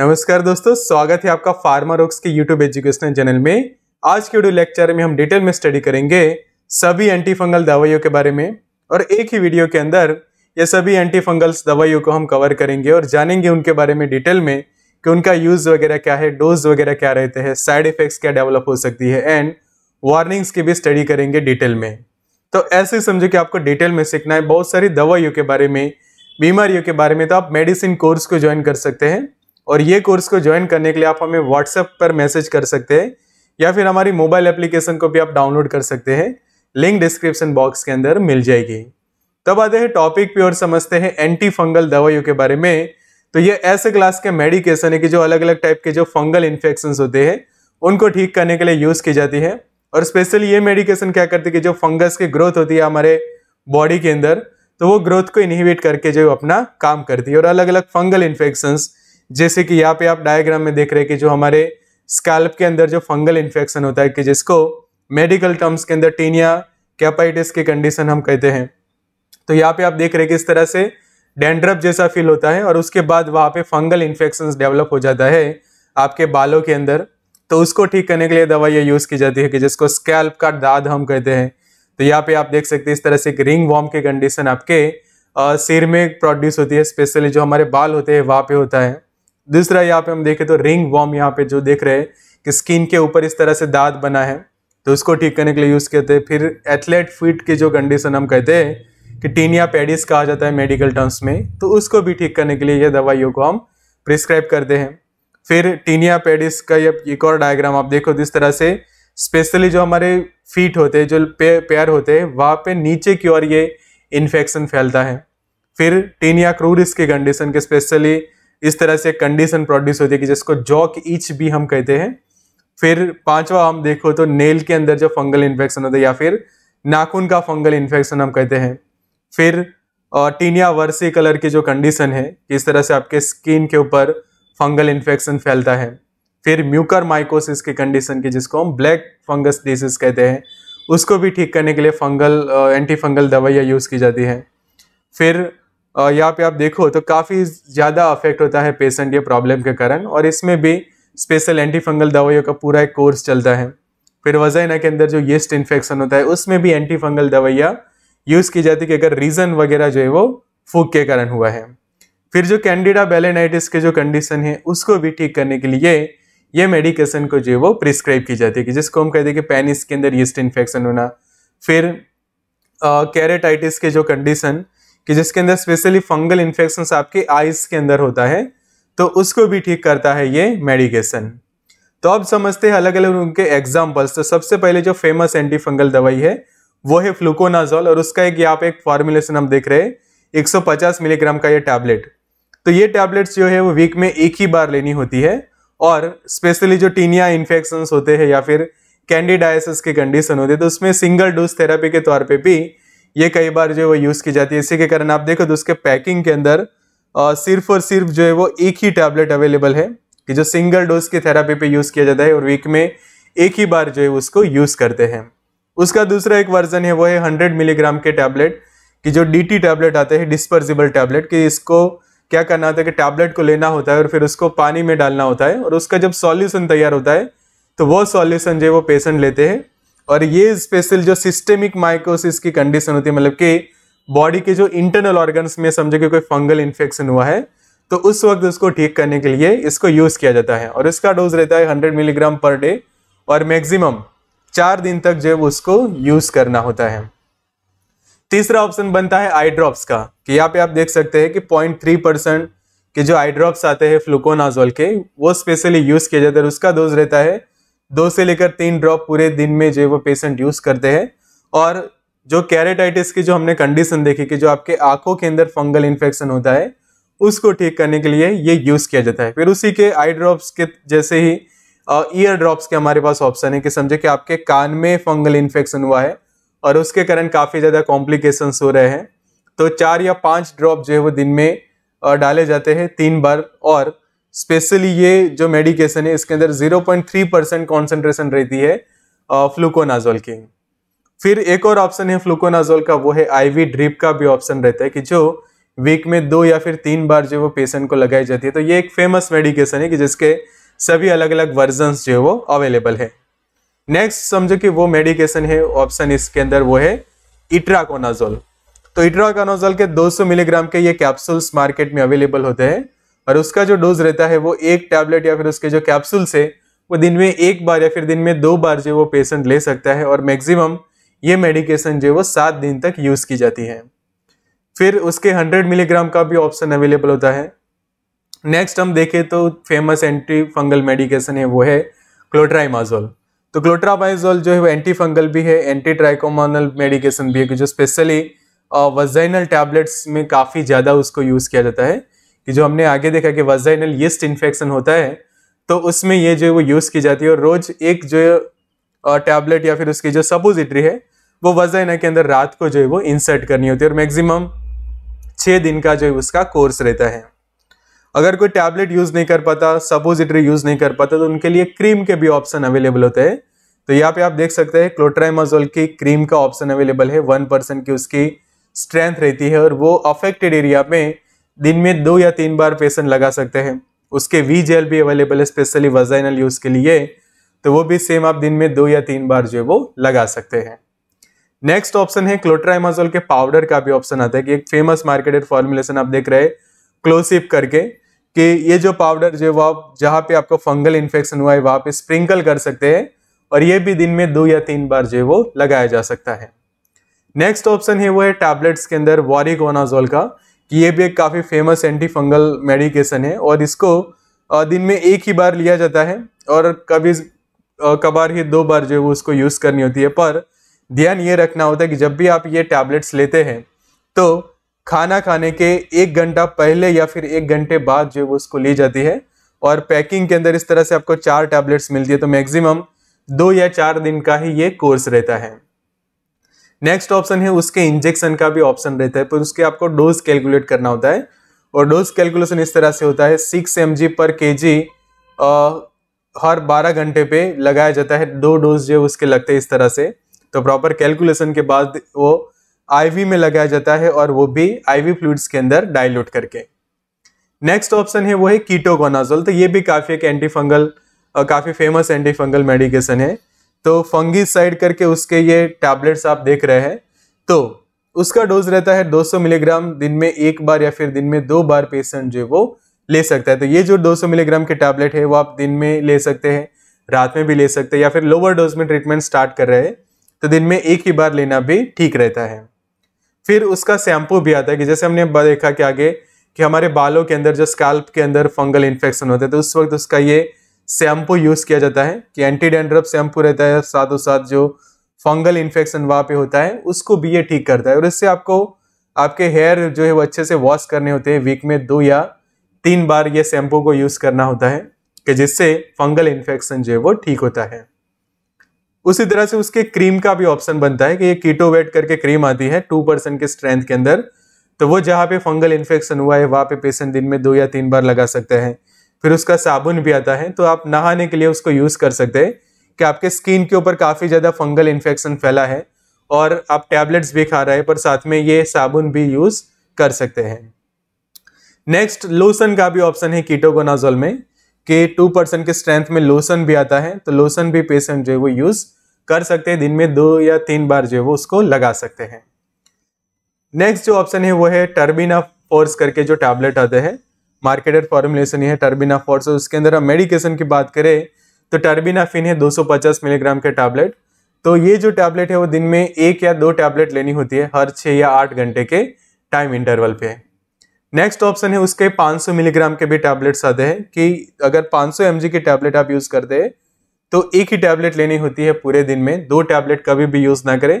नमस्कार दोस्तों स्वागत है आपका फार्मा रोक्स के यूट्यूब एजुकेशनल चैनल में आज के वीडियो लेक्चर में हम डिटेल में स्टडी करेंगे सभी एंटी फंगल दवाइयों के बारे में और एक ही वीडियो के अंदर ये सभी एंटी फंगल्स दवाइयों को हम कवर करेंगे और जानेंगे उनके बारे में डिटेल में कि उनका यूज़ वगैरह क्या है डोज वगैरह क्या रहते हैं साइड इफेक्ट्स क्या डेवलप हो सकती है एंड वार्निंग्स की भी स्टडी करेंगे डिटेल में तो ऐसे ही समझो कि आपको डिटेल में सीखना है बहुत सारी दवाइयों के बारे में बीमारियों के बारे में तो आप मेडिसिन कोर्स को ज्वाइन कर सकते हैं और ये कोर्स को ज्वाइन करने के लिए आप हमें व्हाट्सएप पर मैसेज कर सकते हैं या फिर हमारी मोबाइल एप्लीकेशन को भी आप डाउनलोड कर सकते हैं लिंक डिस्क्रिप्शन बॉक्स के अंदर मिल जाएगी तब आते हैं टॉपिक पे और समझते हैं एंटी फंगल दवाइयों के बारे में तो ये ऐसे क्लास के मेडिकेशन है कि जो अलग अलग टाइप के जो फंगल इन्फेक्शन होते हैं उनको ठीक करने के लिए यूज़ की जाती है और स्पेशली ये मेडिकेशन क्या करती है कि जो फंगस की ग्रोथ होती है हमारे बॉडी के अंदर तो वो ग्रोथ को इनहिबिट करके जो अपना काम करती है और अलग अलग फंगल इन्फेक्शंस जैसे कि यहाँ पे आप डायग्राम में देख रहे हैं कि जो हमारे स्कैल्प के अंदर जो फंगल इन्फेक्शन होता है कि जिसको मेडिकल टर्म्स के अंदर टीनिया कैपाइटिस की कंडीशन हम कहते हैं तो यहाँ पे आप देख रहे हैं कि इस तरह से डेंड्रप जैसा फील होता है और उसके बाद वहाँ पे फंगल इन्फेक्शन डेवलप हो जाता है आपके बालों के अंदर तो उसको ठीक करने के लिए दवाइयाँ यूज़ की जाती है कि जिसको स्कैल्प का दाद हम कहते हैं तो यहाँ पे आप देख सकते हैं इस तरह से एक रिंग वॉर्म की कंडीशन आपके सिर में प्रोड्यूस होती है स्पेशली जो हमारे बाल होते हैं वहाँ पे होता है दूसरा यहाँ पे हम देखें तो रिंग वॉम यहाँ पे जो देख रहे हैं कि स्किन के ऊपर इस तरह से दाद बना है तो उसको ठीक करने के लिए यूज़ करते हैं फिर एथलेट फिट की जो कंडीशन हम कहते हैं कि टीनिया पेडिस कहा जाता है मेडिकल टर्म्स में तो उसको भी ठीक करने के लिए यह दवाइयों को हम प्रिस्क्राइब करते हैं फिर टीनिया पेडिस का यह एक और डायग्राम आप देखो जिस तरह से स्पेशली जो हमारे फीट होते हैं जो पैर होते हैं वहाँ पे नीचे की ओर ये इन्फेक्शन फैलता है फिर टीनिया क्रूरिस की कंडीशन के स्पेशली इस तरह से कंडीशन प्रोड्यूस होती है कि जिसको जॉक ईच भी हम कहते हैं फिर पांचवा हम देखो तो नेल के अंदर जो फंगल इन्फेक्शन होता है या फिर नाखून का फंगल इन्फेक्शन हम कहते हैं फिर टीनिया वर्सी कलर की जो कंडीशन है इस तरह से आपके स्किन के ऊपर फंगल इन्फेक्शन फैलता है फिर म्यूकर माइकोसिस की कंडीशन की जिसको हम ब्लैक फंगस डिसीज कहते हैं उसको भी ठीक करने के लिए फंगल एंटी फंगल दवाइयाँ यूज़ की जाती हैं फिर यहाँ पे आप देखो तो काफ़ी ज़्यादा अफेक्ट होता है पेशेंट ये प्रॉब्लम के कारण और इसमें भी स्पेशल एंटीफंगल दवाइयों का पूरा एक कोर्स चलता है फिर वजाइना के अंदर जो येस्ट इन्फेक्शन होता है उसमें भी एंटीफंगल दवाइयाँ यूज़ की जाती है कि अगर रीज़न वगैरह जो है वो फूक के कारण हुआ है फिर जो कैंडिडा बेलेनाइटिस के जो कंडीशन है उसको भी ठीक करने के लिए ये मेडिकेशन को जो है वो प्रिस्क्राइब की जाती है कि जिसको हम कहते हैं कि पेनिस के अंदर येस्ट इन्फेक्शन होना फिर कैरेटाइटिस के जो कंडीशन कि जिसके अंदर स्पेशली फंगल इन्फेक्शन आपके आइज के अंदर होता है तो उसको भी ठीक करता है ये मेडिकेशन तो अब समझते हैं अलग अलग उनके एग्जाम्पल्स तो सबसे पहले जो फेमस एंटी फंगल दवाई है वो है फ्लूकोनाजोल और उसका एक यहाँ पे एक फॉर्मुलेशन हम देख रहे हैं 150 मिलीग्राम का ये टैबलेट तो ये टैबलेट्स जो है वो वीक में एक ही बार लेनी होती है और स्पेशली जो टीनिया इन्फेक्शन होते हैं या फिर कैंडिडाइसिस के कंडीशन होते हैं तो उसमें सिंगल डोज थेरेपी के तौर पर भी ये कई बार जो है वो यूज़ की जाती है इसी के कारण आप देखो तो उसके पैकिंग के अंदर आ, सिर्फ और सिर्फ जो है वो एक ही टैबलेट अवेलेबल है कि जो सिंगल डोज की थेरापी पे यूज़ किया जाता है और वीक में एक ही बार जो है उसको यूज़ करते हैं उसका दूसरा एक वर्जन है वो है हंड्रेड मिलीग्राम के टैबलेट कि जो डी टैबलेट आते हैं डिस्पर्जिबल टैबलेट कि इसको क्या करना होता है कि टैबलेट को लेना होता है और फिर उसको पानी में डालना होता है और उसका जब सॉल्यूशन तैयार होता है तो वो सॉल्यूशन जो है वो पेशेंट लेते हैं और ये स्पेशल जो सिस्टेमिक माइकोसिस की कंडीशन होती है मतलब कि बॉडी के जो इंटरनल ऑर्गन्स में समझो कि कोई फंगल इन्फेक्शन हुआ है तो उस वक्त उसको ठीक करने के लिए इसको यूज़ किया जाता है और इसका डोज रहता है हंड्रेड मिलीग्राम पर डे और मैक्सिमम चार दिन तक जो उसको यूज़ करना होता है तीसरा ऑप्शन बनता है आई ड्रॉप्स का कि यहाँ पे आप देख सकते हैं कि पॉइंट थ्री परसेंट के जो आई ड्रॉप्स आते हैं फ्लूकोनाजोल के वो स्पेशली यूज़ किया जाता है उसका डोज रहता है दो से लेकर तीन ड्रॉप पूरे दिन में जो है वो पेशेंट यूज़ करते हैं और जो कैरेटाइटिस की जो हमने कंडीशन देखी कि जो आपके आंखों के अंदर फंगल इन्फेक्शन होता है उसको ठीक करने के लिए ये यूज़ किया जाता है फिर उसी के आई ड्रॉप्स के जैसे ही ईयर ड्रॉप्स के हमारे पास ऑप्शन है कि समझे कि आपके कान में फंगल इन्फेक्शन हुआ है और उसके कारण काफ़ी ज़्यादा कॉम्प्लिकेशन हो रहे हैं तो चार या पाँच ड्रॉप जो है वो दिन में डाले जाते हैं तीन बार और स्पेशली ये जो मेडिकेशन है इसके अंदर 0.3 परसेंट कॉन्सेंट्रेशन रहती है फ्लूकोनाजोल की फिर एक और ऑप्शन है फ्लूकोनाजोल का वो है आईवी ड्रिप का भी ऑप्शन रहता है कि जो वीक में दो या फिर तीन बार जो वो पेशेंट को लगाई जाती है तो ये एक फेमस मेडिकेशन है कि जिसके सभी अलग अलग वर्जन जो है वो अवेलेबल है नेक्स्ट समझो कि वो मेडिकेशन है ऑप्शन इसके अंदर वो है इट्राकोनाजोल तो इट्राकोनाजोल के 200 मिलीग्राम के ये कैप्सूल्स मार्केट में अवेलेबल होते हैं और उसका जो डोज रहता है वो एक टैबलेट या फिर उसके जो कैप्सूल्स है वो दिन में एक बार या फिर दिन में दो बार जो वो पेशेंट ले सकता है और मैक्सिमम ये मेडिकेशन जो है वो सात दिन तक यूज़ की जाती है फिर उसके हंड्रेड मिलीग्राम का भी ऑप्शन अवेलेबल होता है नेक्स्ट हम देखें तो फेमस एंटी फंगल मेडिकेशन है वो है क्लोट्राइमाजोल तो क्लोट्रामाइजोल जो है वो एंटी फंगल भी है एंटी ट्राइकोमोनल मेडिकेशन भी है जो स्पेशली वजाइनल टैबलेट्स में काफ़ी ज़्यादा उसको यूज़ किया जाता है कि जो हमने आगे देखा कि वजाइनल यस्ट इन्फेक्शन होता है तो उसमें ये जो वो यूज़ की जाती है और रोज़ एक जो टैबलेट या फिर उसकी जो सपोजिटरी है वो वजाइना के अंदर रात को जो है वो इंसर्ट करनी होती है और मैक्सिमम छः दिन का जो है उसका कोर्स रहता है अगर कोई टैबलेट यूज़ नहीं कर पाता सपोजिटरी यूज़ नहीं कर पाता तो उनके लिए क्रीम के भी ऑप्शन अवेलेबल होते हैं तो यहाँ पे आप देख सकते हैं क्लोट्राइमाजोल की क्रीम का ऑप्शन अवेलेबल है वन परसेंट की उसकी स्ट्रेंथ रहती है और वो अफेक्टेड एरिया में दिन में दो या तीन बार पेशेंट लगा सकते हैं उसके वी जेल भी अवेलेबल है स्पेशली वजाइनल यूज़ के लिए तो वो भी सेम आप दिन में दो या तीन बार जो है वो लगा सकते हैं नेक्स्ट ऑप्शन है क्लोट्राइमाजोल के पाउडर का भी ऑप्शन आता है कि एक फेमस मार्केटेड फॉर्मुलेशन आप देख रहे हैं क्लोसिप करके कि ये जो पाउडर जो वो आप जहाँ पे आपको फंगल इन्फेक्शन हुआ है वहाँ पे स्प्रिंकल कर सकते हैं और ये भी दिन में दो या तीन बार जो है वो लगाया जा सकता है नेक्स्ट ऑप्शन है वो है टैबलेट्स के अंदर वॉरिकोनाजोल का कि ये भी एक काफ़ी फेमस एंटी फंगल मेडिकेशन है और इसको दिन में एक ही बार लिया जाता है और कभी कभार ही दो बार जो है वो उसको यूज़ करनी होती है पर ध्यान ये रखना होता है कि जब भी आप ये टैबलेट्स लेते हैं तो खाना खाने के एक घंटा पहले या फिर एक घंटे बाद जो है उसको ली जाती है और पैकिंग के अंदर इस तरह से आपको चार टैबलेट्स मिलती है तो मैक्सिमम दो या चार दिन का ही ये कोर्स रहता है नेक्स्ट ऑप्शन है उसके इंजेक्शन का भी ऑप्शन रहता है पर उसके आपको डोज कैलकुलेट करना होता है और डोज कैलकुलेशन इस तरह से होता है सिक्स एम पर के हर बारह घंटे पे लगाया जाता है दो डोज जो उसके लगते हैं इस तरह से तो प्रॉपर कैलकुलेशन के बाद वो आईवी में लगाया जाता है और वो भी आईवी फ्लूड्स के अंदर डाइल्यूट करके नेक्स्ट ऑप्शन है वो है कीटोकोनाजोल तो ये भी काफ़ी एक एंटीफंगल काफ़ी फेमस एंटीफंगल मेडिकेशन है तो साइड करके उसके ये टैबलेट्स आप देख रहे हैं तो उसका डोज रहता है 200 मिलीग्राम दिन में एक बार या फिर दिन में दो बार पेशेंट जो है वो ले सकता है तो ये जो 200 मिलीग्राम के टैबलेट है वो आप दिन में ले सकते हैं रात में भी ले सकते हैं या फिर लोअर डोज में ट्रीटमेंट स्टार्ट कर रहे हैं तो दिन में एक ही बार लेना भी ठीक रहता है फिर उसका शैम्पू भी आता है कि जैसे हमने देखा कि आगे कि हमारे बालों के अंदर जो स्कैल्प के अंदर फंगल इन्फेक्शन होता है तो उस वक्त उसका ये शैम्पू यूज़ किया जाता है कि एंटी डैंड्रफ शैम्पू रहता है साथ साथ जो फंगल इन्फेक्शन वहाँ पे होता है उसको भी ये ठीक करता है और इससे आपको आपके हेयर जो है वो अच्छे से वॉश करने होते हैं वीक में दो या तीन बार ये शैम्पू को यूज़ करना होता है कि जिससे फंगल इन्फेक्शन जो है वो ठीक होता है उसी तरह से उसके क्रीम का भी ऑप्शन बनता है कि ये कीटो वेट करके क्रीम आती है टू परसेंट के स्ट्रेंथ के अंदर तो वो जहाँ पे फंगल इन्फेक्शन हुआ है वहाँ पे पेशेंट दिन में दो या तीन बार लगा सकते हैं फिर उसका साबुन भी आता है तो आप नहाने के लिए उसको यूज़ कर सकते हैं कि आपके स्किन के ऊपर काफ़ी ज़्यादा फंगल इन्फेक्शन फैला है और आप टैबलेट्स भी खा रहे हैं पर साथ में ये साबुन भी यूज़ कर सकते हैं नेक्स्ट लोसन का भी ऑप्शन है कीटोगोनाजोल में कि टू परसेंट के स्ट्रेंथ में लोसन भी आता है तो लोसन भी पेशेंट जो है वो यूज़ कर सकते हैं दिन में दो या तीन बार जो है वो उसको लगा सकते हैं नेक्स्ट जो ऑप्शन है वो है टर्बिना फोर्स करके जो टैबलेट आते हैं मार्केटेड फॉर्मुलेशन है टर्बिना फोर्स उसके अंदर हम मेडिकेशन की बात करें तो टर्बिनाफिन है 250 मिलीग्राम के टैबलेट तो ये जो टैबलेट है वो दिन में एक या दो टैबलेट लेनी होती है हर छः या आठ घंटे के टाइम इंटरवल पे नेक्स्ट ऑप्शन है उसके 500 मिलीग्राम के भी टैबलेट्स आते हैं कि अगर 500 एम की टैबलेट आप यूज़ करते हैं तो एक ही टैबलेट लेनी होती है पूरे दिन में दो टैबलेट कभी भी यूज़ ना करें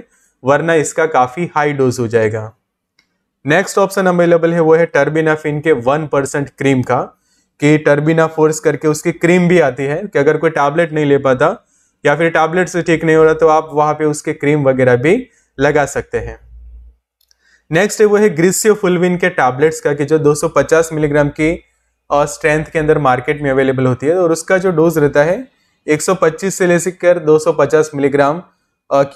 वरना इसका काफ़ी हाई डोज हो जाएगा नेक्स्ट ऑप्शन अवेलेबल है वो है टर्बिनाफिन के वन परसेंट क्रीम का कि टर्बिना फोर्स करके उसकी क्रीम भी आती है कि अगर कोई टैबलेट नहीं ले पाता या फिर टैबलेट से ठीक नहीं हो रहा तो आप वहाँ पे उसके क्रीम वगैरह भी लगा सकते हैं नेक्स्ट है वो है फुलविन के टैबलेट्स का कि जो 250 मिलीग्राम की स्ट्रेंथ के अंदर मार्केट में अवेलेबल होती है और उसका जो डोज रहता है एक से लेकर 250 मिलीग्राम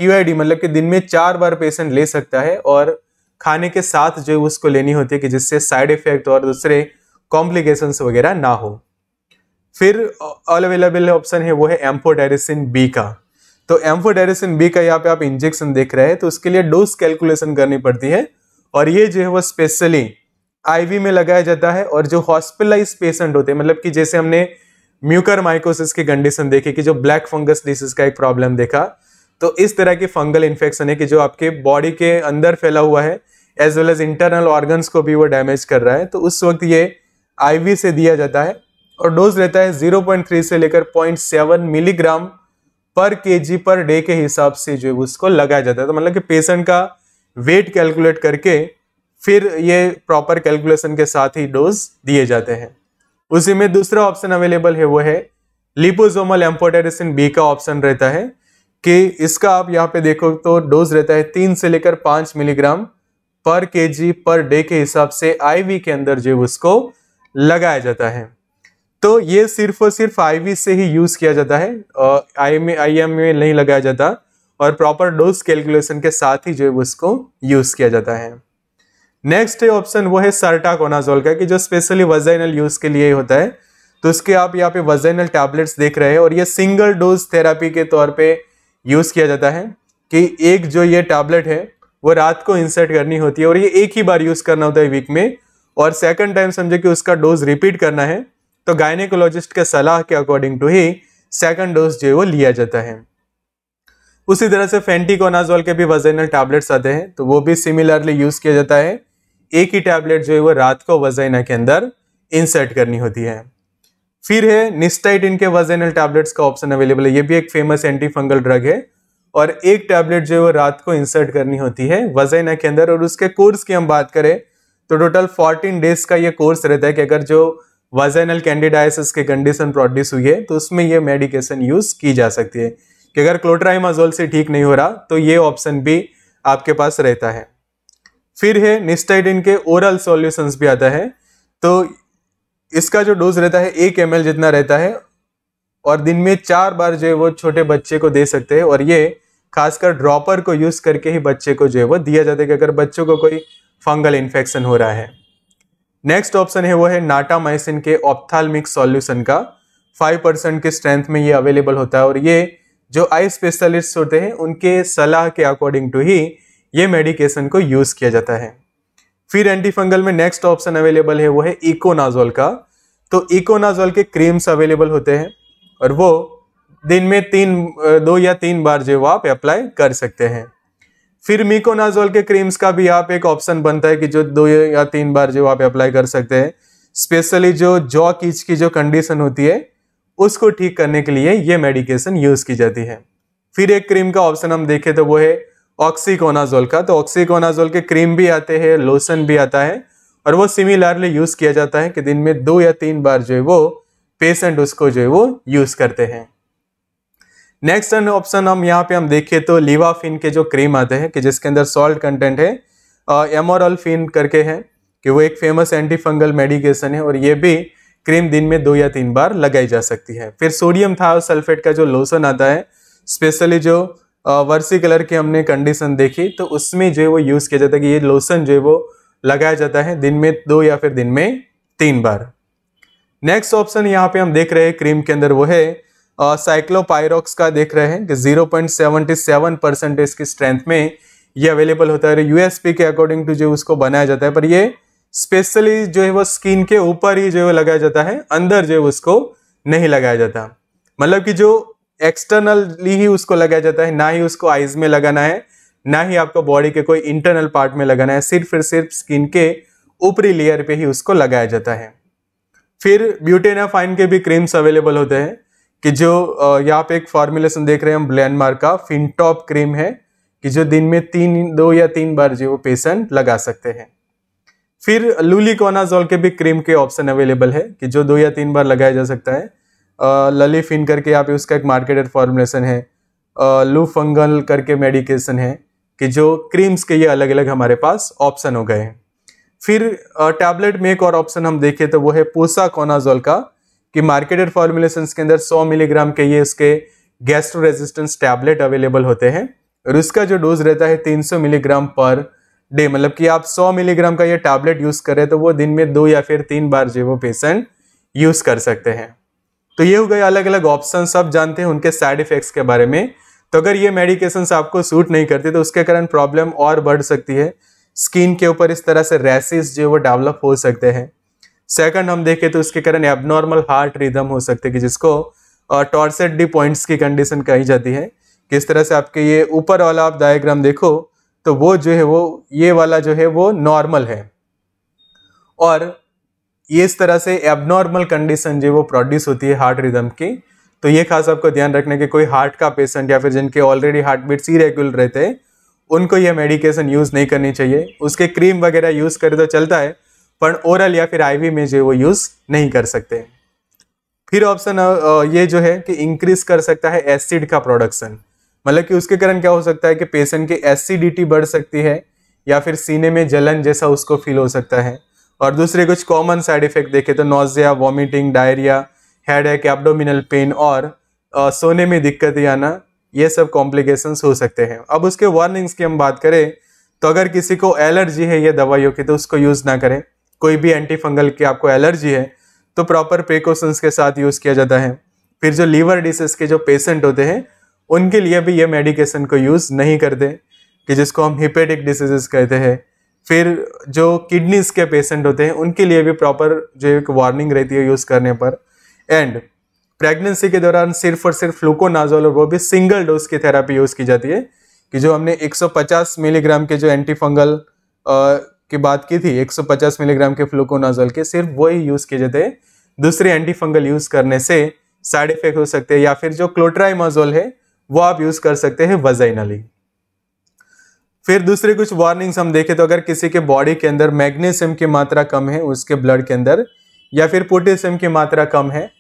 क्यू मतलब कि दिन में चार बार पेशेंट ले सकता है और खाने के साथ जो उसको लेनी होती है कि जिससे साइड इफेक्ट और दूसरे कॉम्प्लिकेशंस वगैरह ना हो फिर ऑल अवेलेबल ऑप्शन है वो है एम्फोडायरेसिन बी का तो एम्फोडायरेसिन बी का यहाँ पे आप इंजेक्शन देख रहे हैं तो उसके लिए डोज कैलकुलेशन करनी पड़ती है और ये जो है वो स्पेशली आईवी में लगाया जाता है और जो हॉस्पिटलाइज पेशेंट होते हैं मतलब कि जैसे हमने म्यूकर माइकोसिस की कंडीशन देखी कि जो ब्लैक फंगस डिसीज का एक प्रॉब्लम देखा तो इस तरह की फंगल इन्फेक्शन है कि जो आपके बॉडी के अंदर फैला हुआ है as well as internal organs को भी वो डैमेज कर रहा है तो उस वक्त ये आईवी से दिया जाता है और डोज रहता है 0.3 से लेकर 0.7 मिलीग्राम पर केजी पर डे के हिसाब से जो उसको लगाया जाता है तो मतलब कि पेशेंट का वेट कैलकुलेट करके फिर ये प्रॉपर कैलकुलेशन के साथ ही डोज दिए जाते हैं उसी में दूसरा ऑप्शन अवेलेबल है वो है लिपोजोमल एम्पोटेरिसिन बी का ऑप्शन रहता है कि इसका आप यहाँ पे देखो तो डोज रहता है तीन से लेकर पाँच मिलीग्राम पर केजी पर डे के हिसाब से आईवी के अंदर जो उसको लगाया जाता है तो ये सिर्फ और सिर्फ आईवी से ही यूज़ किया जाता है आई में आई एम में नहीं लगाया जाता और प्रॉपर डोज कैलकुलेशन के साथ ही जो है उसको यूज़ किया जाता है नेक्स्ट है ऑप्शन वो है सर्टाकोनाजोल का कि जो स्पेशली वजाइनल यूज़ के लिए होता है तो उसके आप यहाँ पे वजाइनल टैबलेट्स देख रहे हैं और ये सिंगल डोज थेरापी के तौर पर यूज़ किया जाता है कि एक जो ये टैबलेट है वो रात को इंसर्ट करनी होती है और ये एक ही बार यूज़ करना होता है वीक में और सेकंड टाइम समझे कि उसका डोज रिपीट करना है तो गायनेकोलॉजिस्ट के सलाह के अकॉर्डिंग टू ही सेकंड डोज जो है वो लिया जाता है उसी तरह से फेंटिकोनाजोल के भी वजाइनल टैबलेट्स आते हैं तो वो भी सिमिलरली यूज़ किया जाता है एक ही टैबलेट जो है वो रात को वजाइना के अंदर इंसर्ट करनी होती है फिर है निस्टाइट इनके वजेनल टैबलेट्स का ऑप्शन अवेलेबल है ये भी एक फेमस एंटी फंगल ड्रग है और एक टैबलेट जो है वो रात को इंसर्ट करनी होती है वजेना के अंदर और उसके कोर्स की हम बात करें तो टोटल फोर्टीन डेज का ये कोर्स रहता है कि अगर जो वजेनल कैंडिडाइसिस के कंडीशन प्रोड्यूस हुई है तो उसमें ये मेडिकेशन यूज़ की जा सकती है कि अगर क्लोट्राइमाजोल से ठीक नहीं हो रहा तो ये ऑप्शन भी आपके पास रहता है फिर है निस्टाइड के ओरल सॉल्यूशंस भी आता है तो इसका जो डोज रहता है एक एम जितना रहता है और दिन में चार बार जो है वो छोटे बच्चे को दे सकते हैं और ये खासकर ड्रॉपर को यूज़ करके ही बच्चे को जो है वो दिया जाता है कि अगर बच्चों को कोई फंगल इन्फेक्शन हो रहा है नेक्स्ट ऑप्शन है वो है नाटामाइसिन के ऑप्थालमिक सॉल्यूशन का 5 परसेंट के स्ट्रेंथ में ये अवेलेबल होता है और ये जो आई स्पेशलिस्ट होते हैं उनके सलाह के अकॉर्डिंग टू ही ये मेडिकेशन को यूज़ किया जाता है फिर एंटी फंगल में नेक्स्ट ऑप्शन अवेलेबल है वो है इकोनाजोल का तो इकोनाजोल के क्रीम्स अवेलेबल होते हैं और वो दिन में तीन दो या तीन बार जो आप अप्लाई कर सकते हैं फिर मिकोनाजोल के क्रीम्स का भी आप एक ऑप्शन बनता है कि जो दो या तीन बार जो आप अप्लाई कर सकते हैं स्पेशली जो जॉ कीच की जो कंडीशन होती है उसको ठीक करने के लिए ये मेडिकेशन यूज़ की जाती है फिर एक क्रीम का ऑप्शन हम देखें तो वो है ऑक्सीकोनाजोल का तो ऑक्सीकोनाजोल के क्रीम भी आते हैं लोशन भी आता है और वो सिमिलरली यूज़ किया जाता है कि दिन में दो या तीन बार जो है वो पेशेंट उसको जो है वो यूज़ करते हैं नेक्स्ट ऑप्शन हम यहाँ पे हम देखें तो लिवाफिन के जो क्रीम आते हैं कि जिसके अंदर सॉल्ट कंटेंट है एमोरलफिन करके है कि वो एक फेमस एंटीफंगल मेडिकेशन है और ये भी क्रीम दिन में दो या तीन बार लगाई जा सकती है फिर सोडियम था सल्फेट का जो लोशन आता है स्पेशली जो वर्सी कलर की हमने कंडीशन देखी तो उसमें जो है वो यूज़ किया जाता है कि ये लोशन जो है वो लगाया जाता है दिन में दो या फिर दिन में तीन बार नेक्स्ट ऑप्शन यहाँ पे हम देख रहे हैं क्रीम के अंदर वो है साइक्लोपायरॉक्स का देख रहे हैं कि जीरो परसेंटेज की स्ट्रेंथ में ये अवेलेबल होता है यूएसपी के अकॉर्डिंग टू जो उसको बनाया जाता है पर ये स्पेशली जो है वो स्किन के ऊपर ही जो है लगाया जाता है अंदर जो है उसको नहीं लगाया जाता मतलब कि जो एक्सटर्नली ही उसको लगाया जाता है ना ही उसको आइज में लगाना है ना ही आपको बॉडी के कोई इंटरनल पार्ट में लगाना है सिर्फ और सिर्फ स्किन के ऊपरी लेयर पे ही उसको लगाया जाता है फिर फाइन के भी क्रीम्स अवेलेबल होते हैं कि जो यहाँ पे एक फॉर्मुलेशन देख रहे हैं हम ब्लैंडमार्क का फिनटॉप क्रीम है कि जो दिन में तीन दो या तीन बार जो पेशेंट लगा सकते हैं फिर लूलिकोनाजोल के भी क्रीम के ऑप्शन अवेलेबल है कि जो दो या तीन बार लगाया जा सकता है लली फिन करके पे उसका एक मार्केटेड फॉर्मुलेशन है लू फंगल करके मेडिकेशन है कि जो क्रीम्स के ये अलग अलग हमारे पास ऑप्शन हो गए हैं फिर टैबलेट में एक और ऑप्शन हम देखें तो वो है पोसा कोनाजोल का कि मार्केटेड फॉर्मुलेशन के अंदर 100 मिलीग्राम के ये इसके गैस्ट्रो रेजिस्टेंस टैबलेट अवेलेबल होते हैं और उसका जो डोज रहता है 300 मिलीग्राम पर डे मतलब कि आप 100 मिलीग्राम का ये टैबलेट यूज़ करें तो वो दिन में दो या फिर तीन बार जो वो पेशेंट यूज़ कर सकते हैं तो ये हो गए अलग अलग ऑप्शन सब जानते हैं उनके साइड इफेक्ट्स के बारे में तो अगर ये मेडिकेशन आपको सूट नहीं करते तो उसके कारण प्रॉब्लम और बढ़ सकती है स्किन के ऊपर इस तरह से रैसेस जो वो डेवलप हो सकते हैं सेकंड हम देखें तो उसके कारण एबनॉर्मल हार्ट रिदम हो सकते हैं कि जिसको टॉर्सेट डी पॉइंट्स की कंडीशन कही जाती है किस तरह से आपके ये ऊपर वाला आप डायग्राम देखो तो वो जो है वो ये वाला जो है वो नॉर्मल है और ये इस तरह से एबनॉर्मल कंडीशन जो वो प्रोड्यूस होती है हार्ट रिदम की तो ये खास आपको ध्यान रखना कि कोई हार्ट का पेशेंट या फिर जिनके ऑलरेडी हार्ट बीट्स इरेगुलर रहते हैं उनको ये मेडिकेशन यूज़ नहीं करनी चाहिए उसके क्रीम वगैरह यूज़ करे तो चलता है पर ओरल या फिर आईवी में जो वो यूज़ नहीं कर सकते फिर ऑप्शन ये जो है कि इंक्रीज कर सकता है एसिड का प्रोडक्शन मतलब कि उसके कारण क्या हो सकता है कि पेशेंट की एसिडिटी बढ़ सकती है या फिर सीने में जलन जैसा उसको फील हो सकता है और दूसरे कुछ कॉमन साइड इफेक्ट देखें तो nausea vomiting diarrhoea headache abdominal pain और आ, सोने में दिक्कतें आना ये सब कॉम्प्लिकेशंस हो सकते हैं अब उसके वार्निंग्स की हम बात करें तो अगर किसी को एलर्जी है ये दवाइयों की तो उसको यूज़ ना करें कोई भी एंटी फंगल की आपको एलर्जी है तो प्रॉपर प्रिकॉशंस के साथ यूज़ किया जाता है फिर जो लीवर डिसेस के जो पेशेंट होते हैं उनके लिए भी ये मेडिकेशन को यूज़ नहीं करते कि जिसको हम हिपेटिक डिसीजेस कहते हैं फिर जो किडनीज के पेशेंट होते हैं उनके लिए भी प्रॉपर जो एक वार्निंग रहती है यूज़ करने पर एंड प्रेगनेंसी के दौरान सिर्फ और सिर्फ फ्लूकोनाजोल और वो भी सिंगल डोज की थेरापी यूज़ की जाती है कि जो हमने 150 मिलीग्राम के जो एंटीफंगल की बात की थी 150 मिलीग्राम के फ्लूकोनाजोल के सिर्फ वही यूज़ किए जाते हैं दूसरे एंटीफंगल यूज़ करने से साइड इफेक्ट हो सकते हैं या फिर जो क्लोट्राइमाजोल है वो आप यूज़ कर सकते हैं वजाइनली फिर दूसरे कुछ वार्निंग्स हम देखें तो अगर किसी के बॉडी के अंदर मैग्नीशियम की मात्रा कम है उसके ब्लड के अंदर या फिर पोटेशियम की मात्रा कम है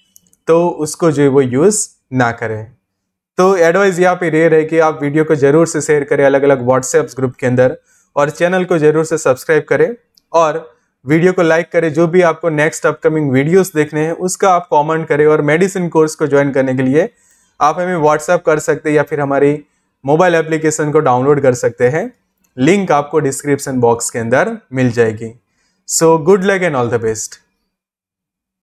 तो उसको जो है वो यूज़ ना करें तो एडवाइस यहाँ पे ये रहे कि आप वीडियो को ज़रूर से शेयर करें अलग अलग व्हाट्सएप ग्रुप के अंदर और चैनल को ज़रूर से सब्सक्राइब करें और वीडियो को लाइक करें जो भी आपको नेक्स्ट अपकमिंग वीडियोस देखने हैं उसका आप कमेंट करें और मेडिसिन कोर्स को ज्वाइन करने के लिए आप हमें व्हाट्सअप कर सकते हैं या फिर हमारी मोबाइल एप्लीकेशन को डाउनलोड कर सकते हैं लिंक आपको डिस्क्रिप्शन बॉक्स के अंदर मिल जाएगी so good luck and all the best